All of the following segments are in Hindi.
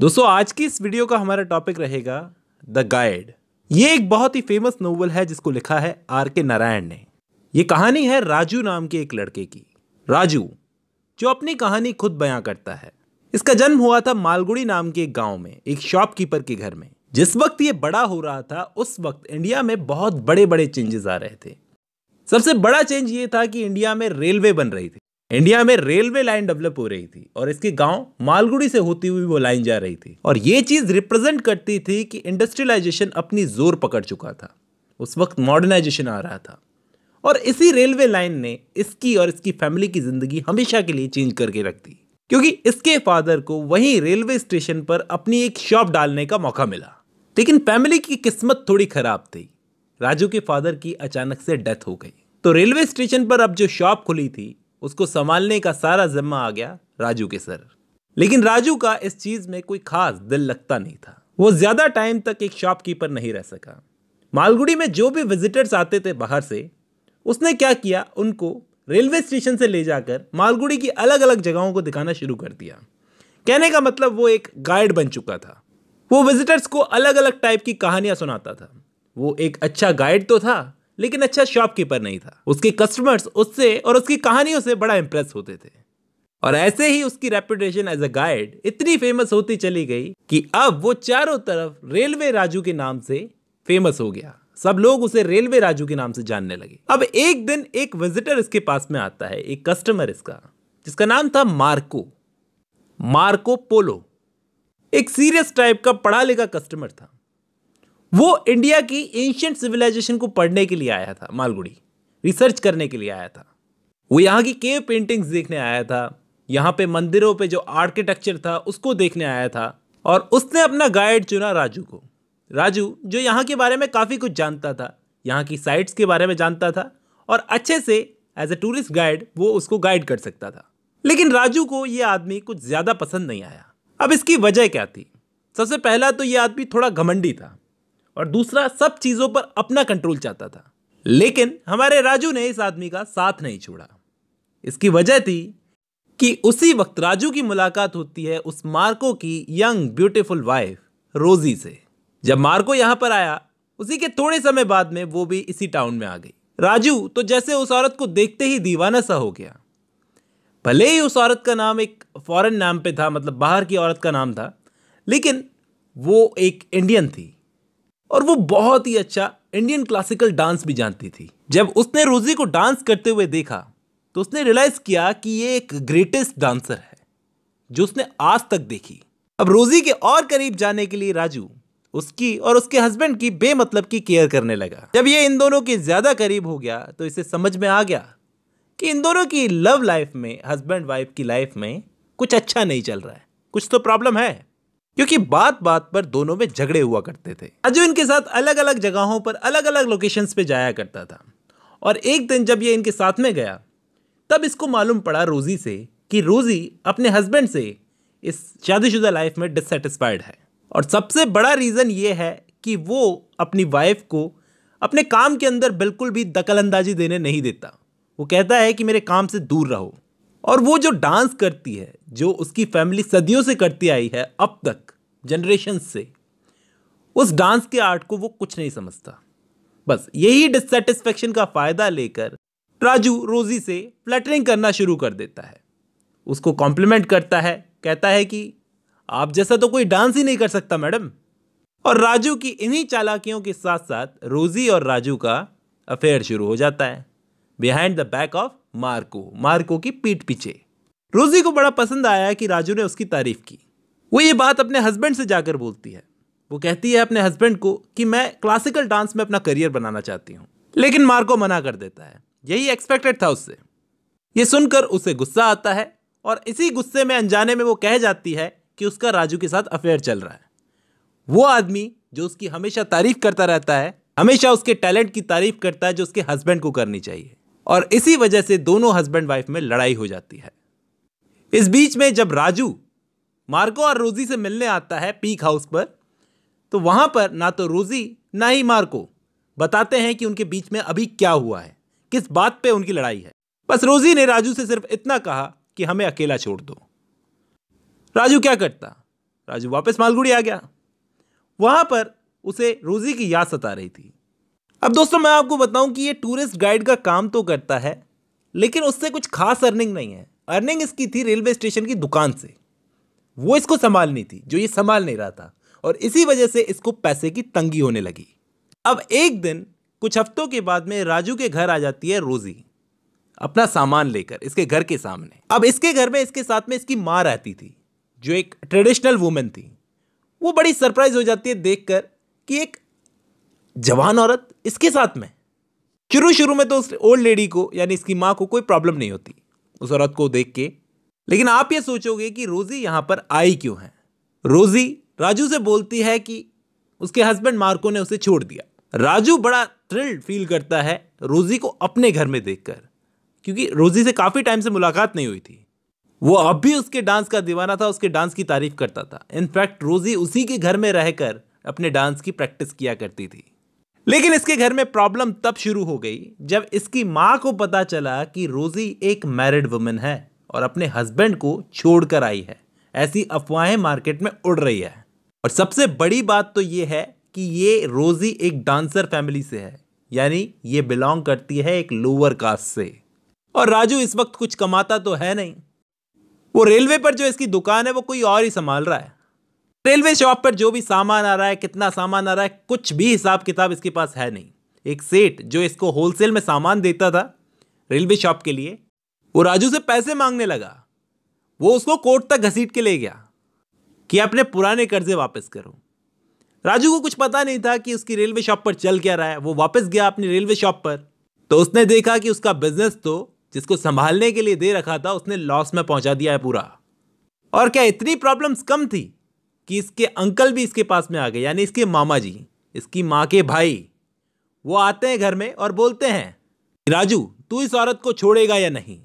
दोस्तों आज की इस वीडियो का हमारा टॉपिक रहेगा द गाइड ये एक बहुत ही फेमस नोवेल है जिसको लिखा है आर के नारायण ने ये कहानी है राजू नाम के एक लड़के की राजू जो अपनी कहानी खुद बयां करता है इसका जन्म हुआ था मालगुड़ी नाम के एक गांव में एक शॉपकीपर के घर में जिस वक्त ये बड़ा हो रहा था उस वक्त इंडिया में बहुत बड़े बड़े चेंजेस आ रहे थे सबसे बड़ा चेंज ये था कि इंडिया में रेलवे बन रही थी इंडिया में रेलवे लाइन डेवलप हो रही थी और इसके गांव मालगुड़ी से होती हुई वो लाइन जा रही थी और ये चीज रिप्रेजेंट करती थी कि इंडस्ट्रियलाइजेशन अपनी जोर पकड़ चुका था उस वक्त मॉडर्नाइजेशन आ रहा था और इसी रेलवे लाइन ने इसकी और इसकी फैमिली की जिंदगी हमेशा के लिए चेंज करके रख दी क्योंकि इसके फादर को वहीं रेलवे स्टेशन पर अपनी एक शॉप डालने का मौका मिला लेकिन फैमिली की किस्मत थोड़ी खराब थी राजू के फादर की अचानक से डेथ हो गई तो रेलवे स्टेशन पर अब जो शॉप खुली थी उसको संभालने का सारा जिम्मा आ गया राजू के सर लेकिन राजू का इस चीज़ में कोई खास दिल लगता नहीं था वो ज़्यादा टाइम तक एक शॉपकीपर नहीं रह सका मालगुड़ी में जो भी विजिटर्स आते थे बाहर से उसने क्या किया उनको रेलवे स्टेशन से ले जाकर मालगुड़ी की अलग अलग जगहों को दिखाना शुरू कर दिया कहने का मतलब वो एक गाइड बन चुका था वो विजिटर्स को अलग अलग टाइप की कहानियां सुनाता था वो एक अच्छा गाइड तो था लेकिन अच्छा शॉपकीपर नहीं था उसके कस्टमर्स उससे और उसकी कहानियों से बड़ा इंप्रेस होते थे और ऐसे ही उसकी रेपुटेशन एज अ गाइड इतनी फेमस होती चली गई कि अब वो चारों तरफ रेलवे राजू के नाम से फेमस हो गया सब लोग उसे रेलवे राजू के नाम से जानने लगे अब एक दिन एक विजिटर इसके पास में आता है एक कस्टमर इसका जिसका नाम था मार्को मार्को पोलो एक सीरियस टाइप का पढ़ा लिखा कस्टमर था वो इंडिया की एंशियंट सिविलाइजेशन को पढ़ने के लिए आया था मालगुड़ी रिसर्च करने के लिए आया था वो यहाँ की केव पेंटिंग्स देखने आया था यहाँ पे मंदिरों पे जो आर्किटेक्चर था उसको देखने आया था और उसने अपना गाइड चुना राजू को राजू जो यहाँ के बारे में काफ़ी कुछ जानता था यहाँ की साइट्स के बारे में जानता था और अच्छे से एज ए टूरिस्ट गाइड वो उसको गाइड कर सकता था लेकिन राजू को ये आदमी कुछ ज़्यादा पसंद नहीं आया अब इसकी वजह क्या थी सबसे पहला तो ये आदमी थोड़ा घमंडी था और दूसरा सब चीज़ों पर अपना कंट्रोल चाहता था लेकिन हमारे राजू ने इस आदमी का साथ नहीं छोड़ा इसकी वजह थी कि उसी वक्त राजू की मुलाकात होती है उस मार्को की यंग ब्यूटीफुल वाइफ रोजी से जब मार्को यहां पर आया उसी के थोड़े समय बाद में वो भी इसी टाउन में आ गई राजू तो जैसे उस औरत को देखते ही दीवाना सा हो गया भले ही उस औरत का नाम एक फॉरेन नाम पे था मतलब बाहर की औरत का नाम था लेकिन वो एक इंडियन थी और वो बहुत ही अच्छा इंडियन क्लासिकल डांस भी जानती थी जब उसने रोजी को डांस करते हुए देखा तो उसने रियलाइज किया कि ये एक ग्रेटेस्ट डांसर है जो उसने आज तक देखी अब रोजी के और करीब जाने के लिए राजू उसकी और उसके हस्बैंड की बेमतलब की केयर करने लगा जब ये इन दोनों के ज़्यादा करीब हो गया तो इसे समझ में आ गया कि इन दोनों की लव लाइफ में हस्बैंड वाइफ की लाइफ में कुछ अच्छा नहीं चल रहा है कुछ तो प्रॉब्लम है क्योंकि बात बात पर दोनों में झगड़े हुआ करते थे अजय इनके साथ अलग अलग जगहों पर अलग अलग लोकेशंस पे जाया करता था और एक दिन जब ये इनके साथ में गया तब इसको मालूम पड़ा रोज़ी से कि रोज़ी अपने हस्बैंड से इस शादीशुदा लाइफ में डिससेटिस्फाइड है और सबसे बड़ा रीज़न ये है कि वो अपनी वाइफ को अपने काम के अंदर बिल्कुल भी दखल देने नहीं देता वो कहता है कि मेरे काम से दूर रहो और वो जो डांस करती है जो उसकी फैमिली सदियों से करती आई है अब तक जनरेशन से उस डांस के आर्ट को वो कुछ नहीं समझता बस यही डिससेटिस्फेक्शन का फ़ायदा लेकर राजू रोजी से फ्लटरिंग करना शुरू कर देता है उसको कॉम्प्लीमेंट करता है कहता है कि आप जैसा तो कोई डांस ही नहीं कर सकता मैडम और राजू की इन्हीं चालाकियों के साथ साथ रोजी और राजू का अफेयर शुरू हो जाता है behind the back of Marco Marco की पीठ पीछे रोजी को बड़ा पसंद आया कि राजू ने उसकी तारीफ की वो ये बात अपने हस्बैंड से जाकर बोलती है वो कहती है अपने हस्बैंड को कि मैं क्लासिकल डांस में अपना करियर बनाना चाहती हूँ लेकिन मार्को मना कर देता है यही एक्सपेक्टेड था उससे ये सुनकर उसे गुस्सा आता है और इसी गुस्से में अनजाने में वो कह जाती है कि उसका राजू के साथ अफेयर चल रहा है वो आदमी जो उसकी हमेशा तारीफ करता रहता है हमेशा उसके टैलेंट की तारीफ करता है जो उसके हस्बैंड को करनी चाहिए और इसी वजह से दोनों हस्बैंड वाइफ में लड़ाई हो जाती है इस बीच में जब राजू मार्को और रोजी से मिलने आता है पीक हाउस पर तो वहां पर ना तो रोजी ना ही मार्को बताते हैं कि उनके बीच में अभी क्या हुआ है किस बात पे उनकी लड़ाई है बस रोजी ने राजू से सिर्फ इतना कहा कि हमें अकेला छोड़ दो राजू क्या करता राजू वापस मालगुड़ी आ गया वहां पर उसे रोजी की याद सता रही थी अब दोस्तों मैं आपको बताऊं कि ये टूरिस्ट गाइड का काम तो करता है लेकिन उससे कुछ खास अर्निंग नहीं है अर्निंग इसकी थी रेलवे स्टेशन की दुकान से वो इसको संभालनी थी जो ये संभाल नहीं रहा था और इसी वजह से इसको पैसे की तंगी होने लगी अब एक दिन कुछ हफ्तों के बाद में राजू के घर आ जाती है रोजी अपना सामान लेकर इसके घर के सामने अब इसके घर में इसके साथ में इसकी माँ रहती थी जो एक ट्रेडिशनल वूमेन थी वो बड़ी सरप्राइज हो जाती है देखकर कि एक जवान औरत इसके साथ में शुरू शुरू में तो उस ओल्ड लेडी को यानी इसकी माँ को कोई प्रॉब्लम नहीं होती उस औरत को देख के लेकिन आप ये सोचोगे कि रोज़ी यहाँ पर आई क्यों है रोज़ी राजू से बोलती है कि उसके हस्बैंड मार्को ने उसे छोड़ दिया राजू बड़ा थ्रिल्ड फील करता है रोज़ी को अपने घर में देखकर क्योंकि रोज़ी से काफ़ी टाइम से मुलाकात नहीं हुई थी वो अब भी उसके डांस का दीवाना था उसके डांस की तारीफ करता था इनफैक्ट रोज़ी उसी के घर में रहकर अपने डांस की प्रैक्टिस किया करती थी लेकिन इसके घर में प्रॉब्लम तब शुरू हो गई जब इसकी माँ को पता चला कि रोजी एक मैरिड वुमेन है और अपने हस्बैंड को छोड़कर आई है ऐसी अफवाहें मार्केट में उड़ रही है और सबसे बड़ी बात तो ये है कि ये रोजी एक डांसर फैमिली से है यानी ये बिलोंग करती है एक लोअर कास्ट से और राजू इस वक्त कुछ कमाता तो है नहीं वो रेलवे पर जो इसकी दुकान है वो कोई और ही संभाल रहा है रेलवे शॉप पर जो भी सामान आ रहा है कितना सामान आ रहा है कुछ भी हिसाब किताब इसके पास है नहीं एक सेठ जो इसको होलसेल में सामान देता था रेलवे शॉप के लिए वो राजू से पैसे मांगने लगा वो उसको कोर्ट तक घसीट के ले गया कि अपने पुराने कर्जे वापस करो राजू को कुछ पता नहीं था कि उसकी रेलवे शॉप पर चल क्या रहा है वो वापस गया अपनी रेलवे शॉप पर तो उसने देखा कि उसका बिजनेस तो जिसको संभालने के लिए दे रखा था उसने लॉस में पहुंचा दिया है पूरा और क्या इतनी प्रॉब्लम्स कम थी कि इसके अंकल भी इसके पास में आ गए यानी इसके मामा जी इसकी माँ के भाई वो आते हैं घर में और बोलते हैं राजू तू इस औरत को छोड़ेगा या नहीं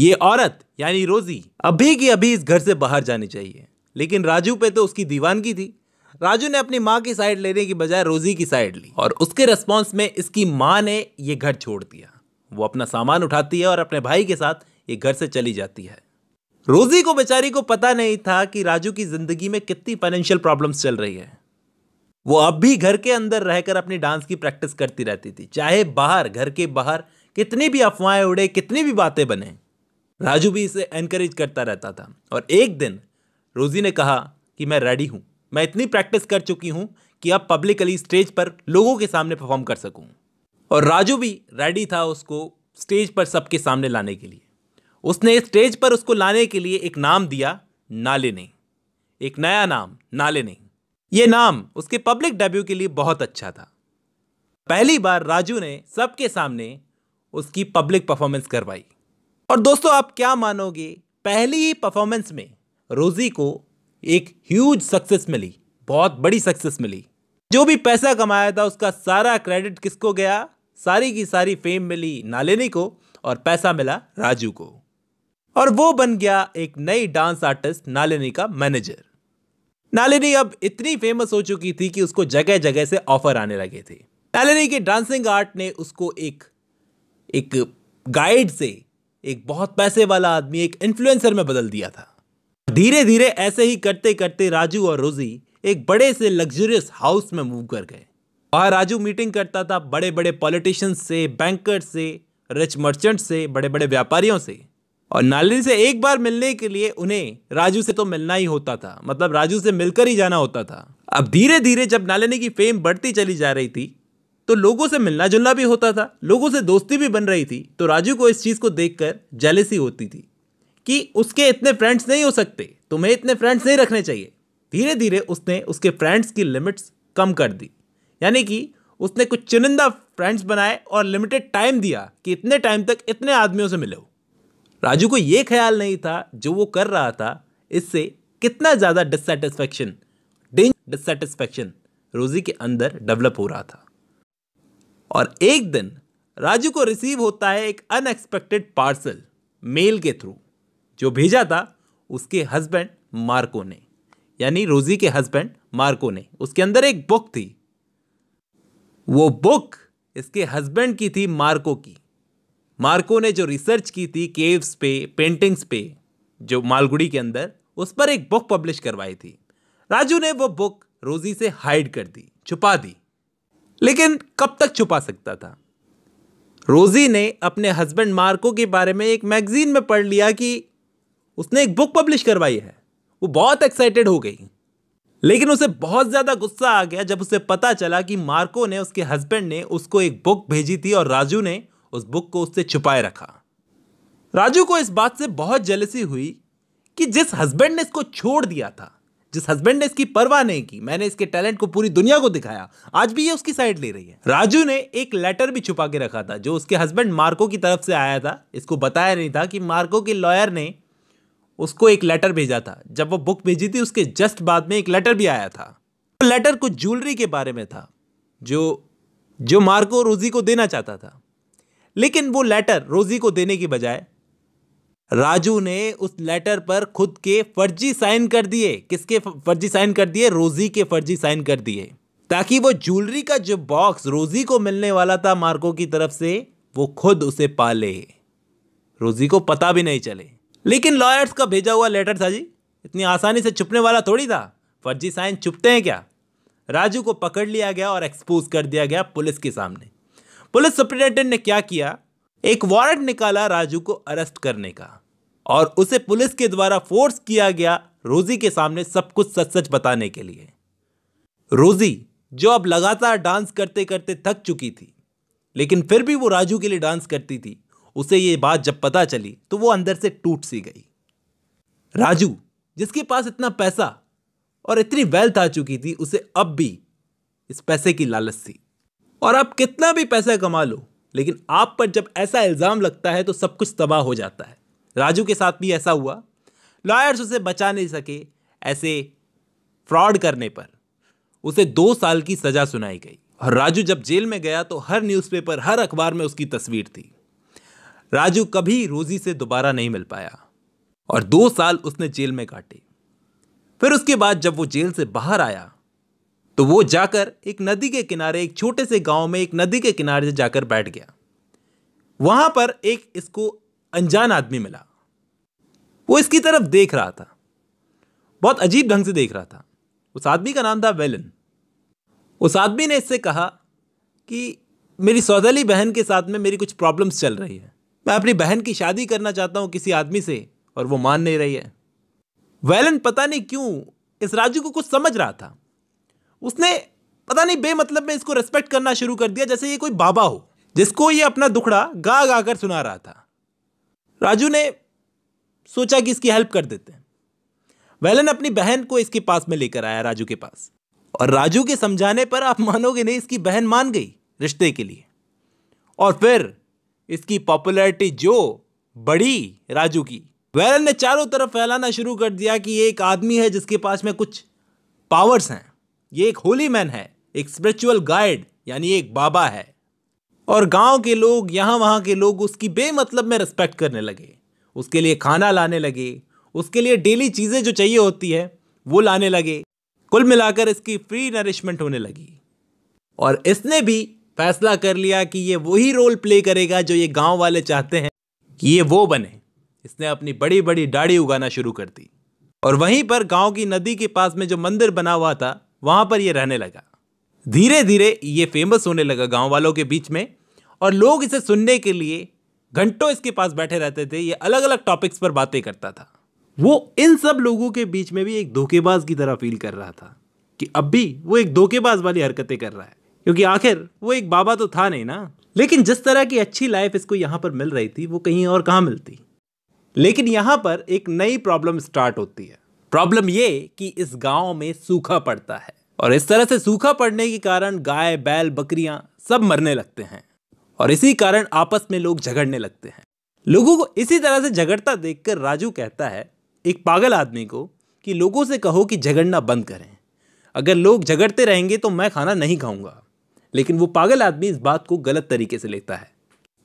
ये औरत यानी रोजी अभी की अभी इस घर से बाहर जानी चाहिए लेकिन राजू पे तो उसकी दीवानगी थी राजू ने अपनी माँ की साइड लेने की बजाय रोजी की साइड ली और उसके रेस्पॉन्स में इसकी माँ ने ये घर छोड़ दिया वो अपना सामान उठाती है और अपने भाई के साथ ये घर से चली जाती है रोजी को बेचारी को पता नहीं था कि राजू की जिंदगी में कितनी फाइनेंशियल प्रॉब्लम्स चल रही है वो अब भी घर के अंदर रहकर अपनी डांस की प्रैक्टिस करती रहती थी चाहे बाहर घर के बाहर कितनी भी अफवाहें उड़े कितनी भी बातें बने राजू भी इसे एनकरेज करता रहता था और एक दिन रोजी ने कहा कि मैं रेडी हूँ मैं इतनी प्रैक्टिस कर चुकी हूँ कि अब पब्लिकली स्टेज पर लोगों के सामने परफॉर्म कर सकूँ और राजू भी रेडी था उसको स्टेज पर सबके सामने लाने के लिए उसने स्टेज पर उसको लाने के लिए एक नाम दिया नाले नहीं एक नया नाम नाले नहीं यह नाम उसके पब्लिक डेब्यू के लिए बहुत अच्छा था पहली बार राजू ने सबके सामने उसकी पब्लिक परफॉर्मेंस करवाई और दोस्तों आप क्या मानोगे पहली ही परफॉर्मेंस में रोजी को एक ह्यूज सक्सेस मिली बहुत बड़ी सक्सेस मिली जो भी पैसा कमाया था उसका सारा क्रेडिट किसको गया सारी की सारी फेम मिली नालिनी को और पैसा मिला राजू को और वो बन गया एक नई डांस आर्टिस्ट नालिनी का मैनेजर नालिनी अब इतनी फेमस हो चुकी थी कि उसको जगह जगह से ऑफर आने लगे थे नालिनी के डांसिंग आर्ट ने उसको एक एक गाइड से एक बहुत पैसे वाला आदमी एक इन्फ्लुएंसर में बदल दिया था धीरे धीरे ऐसे ही करते करते राजू और रोजी एक बड़े से लग्जरियस हाउस में मूव कर गए वहाँ राजू मीटिंग करता था बड़े बड़े पॉलिटिशियंस से बैंकर्स से रिच मर्चेंट से बड़े बड़े व्यापारियों से और नालिनी से एक बार मिलने के लिए उन्हें राजू से तो मिलना ही होता था मतलब राजू से मिलकर ही जाना होता था अब धीरे धीरे जब नालिनी की फेम बढ़ती चली जा रही थी तो लोगों से मिलना जुलना भी होता था लोगों से दोस्ती भी बन रही थी तो राजू को इस चीज़ को देखकर जेलेसी होती थी कि उसके इतने फ्रेंड्स नहीं हो सकते तुम्हें इतने फ्रेंड्स नहीं रखने चाहिए धीरे धीरे उसने उसके फ्रेंड्स की लिमिट्स कम कर दी यानी कि उसने कुछ चुनिंदा फ्रेंड्स बनाए और लिमिटेड टाइम दिया कि इतने टाइम तक इतने आदमियों से मिले हो राजू को यह ख्याल नहीं था जो वो कर रहा था इससे कितना ज़्यादा डिससेटिस्फेक्शन डिससेटिस्फेक्शन रोज़ी के अंदर डेवलप हो रहा था और एक दिन राजू को रिसीव होता है एक अनएक्सपेक्टेड पार्सल मेल के थ्रू जो भेजा था उसके हस्बैंड मार्को ने यानी रोजी के हस्बैंड मार्को ने उसके अंदर एक बुक थी वो बुक इसके हस्बैंड की थी मार्को की मार्को ने जो रिसर्च की थी केव्स पे पेंटिंग्स पे जो मालगुड़ी के अंदर उस पर एक बुक पब्लिश करवाई थी राजू ने वो बुक रोजी से हाइड कर दी छुपा दी लेकिन कब तक छुपा सकता था रोजी ने अपने हस्बैंड मार्को के बारे में एक मैगजीन में पढ़ लिया कि उसने एक बुक पब्लिश करवाई है वो बहुत एक्साइटेड हो गई लेकिन उसे बहुत ज़्यादा गुस्सा आ गया जब उसे पता चला कि मार्को ने उसके हस्बैंड ने उसको एक बुक भेजी थी और राजू ने उस बुक को उससे छुपाए रखा राजू को इस बात से बहुत जलसी हुई कि जिस हस्बैंड ने इसको छोड़ दिया था जिस हस्बैंड ने इसकी परवाह नहीं की मैंने इसके टैलेंट को पूरी दुनिया को दिखाया आज भी ये उसकी साइड ले रही है राजू ने एक लेटर भी छुपा के रखा था जो उसके हस्बैंड मार्को की तरफ से आया था इसको बताया नहीं था कि मार्को के लॉयर ने उसको एक लेटर भेजा था जब वो बुक भेजी थी उसके जस्ट बाद में एक लेटर भी आया था लेटर कुछ ज्वेलरी के बारे में था जो जो मार्को रोजी को देना चाहता था लेकिन वो लेटर रोजी को देने की बजाय राजू ने उस लेटर पर खुद के फर्जी साइन कर दिए किसके फर्जी साइन कर दिए रोजी के फर्जी साइन कर दिए ताकि वो ज्वेलरी का जो बॉक्स रोजी को मिलने वाला था मार्को की तरफ से वो खुद उसे पा ले रोजी को पता भी नहीं चले लेकिन लॉयर्स का भेजा हुआ लेटर था जी इतनी आसानी से छुपने वाला थोड़ी था फर्जी साइन छुपते हैं क्या राजू को पकड़ लिया गया और एक्सपोज कर दिया गया पुलिस के सामने पुलिस सुप्रिंटेंडेंट ने क्या किया एक वारंट निकाला राजू को अरेस्ट करने का और उसे पुलिस के द्वारा फोर्स किया गया रोजी के सामने सब कुछ सच सच बताने के लिए रोजी जो अब लगातार डांस करते करते थक चुकी थी लेकिन फिर भी वो राजू के लिए डांस करती थी उसे ये बात जब पता चली तो वो अंदर से टूट सी गई राजू जिसके पास इतना पैसा और इतनी वेल्थ आ चुकी थी उसे अब भी इस पैसे की लालच थी और आप कितना भी पैसा कमा लो लेकिन आप पर जब ऐसा इल्ज़ाम लगता है तो सब कुछ तबाह हो जाता है राजू के साथ भी ऐसा हुआ लॉयर्स उसे बचा नहीं सके ऐसे फ्रॉड करने पर उसे दो साल की सज़ा सुनाई गई और राजू जब जेल में गया तो हर न्यूज़पेपर हर अखबार में उसकी तस्वीर थी राजू कभी रोजी से दोबारा नहीं मिल पाया और दो साल उसने जेल में काटे फिर उसके बाद जब वो जेल से बाहर आया तो वो जाकर एक नदी के किनारे एक छोटे से गांव में एक नदी के किनारे से जाकर बैठ गया वहां पर एक इसको अनजान आदमी मिला वो इसकी तरफ देख रहा था बहुत अजीब ढंग से देख रहा था उस आदमी का नाम था वेलन उस आदमी ने इससे कहा कि मेरी सौदली बहन के साथ में मेरी कुछ प्रॉब्लम्स चल रही है मैं अपनी बहन की शादी करना चाहता हूँ किसी आदमी से और वो मान नहीं रही है वैलन पता नहीं क्यों इस राजू को कुछ समझ रहा था उसने पता नहीं बेमतलब में इसको रेस्पेक्ट करना शुरू कर दिया जैसे ये कोई बाबा हो जिसको ये अपना दुखड़ा गा गा कर सुना रहा था राजू ने सोचा कि इसकी हेल्प कर देते हैं वैलन अपनी बहन को इसके पास में लेकर आया राजू के पास और राजू के समझाने पर आप मानोगे नहीं इसकी बहन मान गई रिश्ते के लिए और फिर इसकी पॉपुलैरिटी जो बढ़ी राजू की वैलन ने चारों तरफ फैलाना शुरू कर दिया कि ये एक आदमी है जिसके पास में कुछ पावर्स हैं ये एक होली मैन है एक स्पिरिचुअल गाइड यानी एक बाबा है और गांव के लोग यहाँ वहाँ के लोग उसकी बेमतलब में रिस्पेक्ट करने लगे उसके लिए खाना लाने लगे उसके लिए डेली चीज़ें जो चाहिए होती है वो लाने लगे कुल मिलाकर इसकी फ्री नरिशमेंट होने लगी और इसने भी फैसला कर लिया कि ये वही रोल प्ले करेगा जो ये गांव वाले चाहते हैं कि ये वो बने इसने अपनी बड़ी बड़ी दाढ़ी उगाना शुरू कर दी और वहीं पर गांव की नदी के पास में जो मंदिर बना हुआ था वहाँ पर यह रहने लगा धीरे धीरे ये फेमस होने लगा गाँव वालों के बीच में और लोग इसे सुनने के लिए घंटों इसके पास बैठे रहते थे ये अलग अलग टॉपिक्स पर बातें करता था वो इन सब लोगों के बीच में भी एक धोखेबाज की तरह फील कर रहा था कि अब भी वो एक धोखेबाज वाली हरकतें कर रहा है क्योंकि आखिर वो एक बाबा तो था नहीं ना लेकिन जिस तरह की अच्छी लाइफ इसको यहाँ पर मिल रही थी वो कहीं और कहाँ मिलती लेकिन यहाँ पर एक नई प्रॉब्लम स्टार्ट होती है प्रॉब्लम ये कि इस गांव में सूखा पड़ता है और इस तरह से सूखा पड़ने के कारण गाय बैल बकरियां सब मरने लगते हैं और इसी कारण आपस में लोग झगड़ने लगते हैं लोगों को इसी तरह से झगड़ता देखकर राजू कहता है एक पागल आदमी को कि लोगों से कहो कि झगड़ना बंद करें अगर लोग झगड़ते रहेंगे तो मैं खाना नहीं खाऊंगा लेकिन वो पागल आदमी इस बात को गलत तरीके से लेता है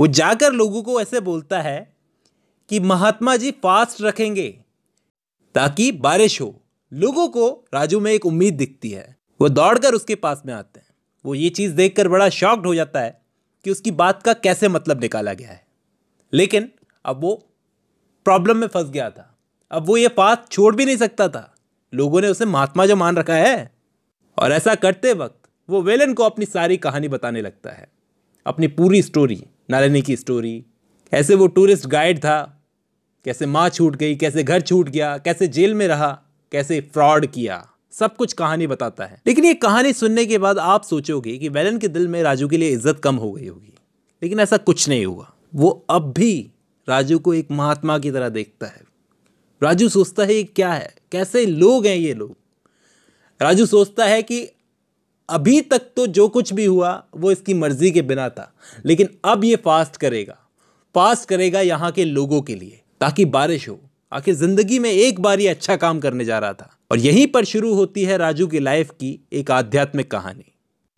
वो जाकर लोगों को ऐसे बोलता है कि महात्मा जी फास्ट रखेंगे ताकि बारिश हो लोगों को राजू में एक उम्मीद दिखती है वो दौड़कर उसके पास में आते हैं वो ये चीज़ देखकर बड़ा शॉक्ड हो जाता है कि उसकी बात का कैसे मतलब निकाला गया है लेकिन अब वो प्रॉब्लम में फंस गया था अब वो ये बात छोड़ भी नहीं सकता था लोगों ने उसे महात्मा जो मान रखा है और ऐसा करते वक्त वो वेलन को अपनी सारी कहानी बताने लगता है अपनी पूरी स्टोरी नारायणी की स्टोरी ऐसे वो टूरिस्ट गाइड था कैसे माँ छूट गई कैसे घर छूट गया कैसे जेल में रहा कैसे फ्रॉड किया सब कुछ कहानी बताता है लेकिन ये कहानी सुनने के बाद आप सोचोगे कि वेलन के दिल में राजू के लिए इज्जत कम हो गई होगी लेकिन ऐसा कुछ नहीं हुआ वो अब भी राजू को एक महात्मा की तरह देखता है राजू सोचता है ये क्या है कैसे लोग हैं ये लोग राजू सोचता है कि अभी तक तो जो कुछ भी हुआ वो इसकी मर्जी के बिना था लेकिन अब ये फास्ट करेगा फास्ट करेगा यहाँ के लोगों के लिए ताकि बारिश हो आखिर ज़िंदगी में एक बार ही अच्छा काम करने जा रहा था और यहीं पर शुरू होती है राजू की लाइफ की एक आध्यात्मिक कहानी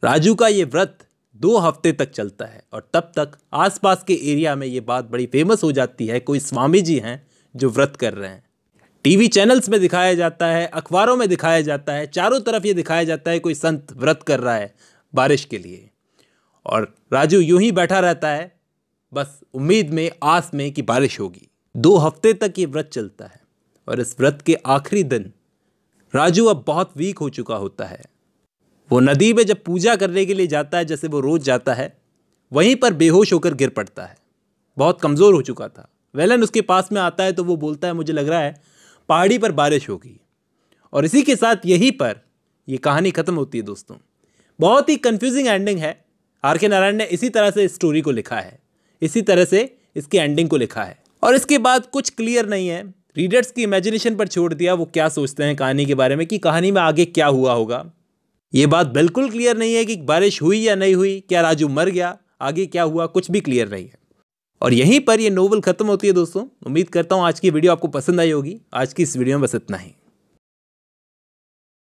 राजू का ये व्रत दो हफ्ते तक चलता है और तब तक आसपास के एरिया में ये बात बड़ी फेमस हो जाती है कोई स्वामी जी हैं जो व्रत कर रहे हैं टीवी चैनल्स में दिखाया जाता है अखबारों में दिखाया जाता है चारों तरफ ये दिखाया जाता है कोई संत व्रत कर रहा है बारिश के लिए और राजू यूं ही बैठा रहता है बस उम्मीद में आस में कि बारिश होगी दो हफ्ते तक ये व्रत चलता है और इस व्रत के आखिरी दिन राजू अब बहुत वीक हो चुका होता है वो नदी में जब पूजा करने के लिए जाता है जैसे वो रोज़ जाता है वहीं पर बेहोश होकर गिर पड़ता है बहुत कमज़ोर हो चुका था वेलन उसके पास में आता है तो वो बोलता है मुझे लग रहा है पहाड़ी पर बारिश होगी और इसी के साथ यहीं पर ये कहानी ख़त्म होती है दोस्तों बहुत ही कन्फ्यूजिंग एंडिंग है आर के नारायण ने इसी तरह से इस स्टोरी को लिखा है इसी तरह से इसकी एंडिंग को लिखा है और इसके बाद कुछ क्लियर नहीं है रीडर्स की इमेजिनेशन पर छोड़ दिया वो क्या सोचते हैं कहानी के बारे में कि कहानी में आगे क्या हुआ होगा ये बात बिल्कुल क्लियर नहीं है कि बारिश हुई या नहीं हुई क्या राजू मर गया आगे क्या हुआ कुछ भी क्लियर नहीं है और यहीं पर यह नोवेल ख़त्म होती है दोस्तों उम्मीद करता हूँ आज की वीडियो आपको पसंद आई होगी आज की इस वीडियो में बस इतना ही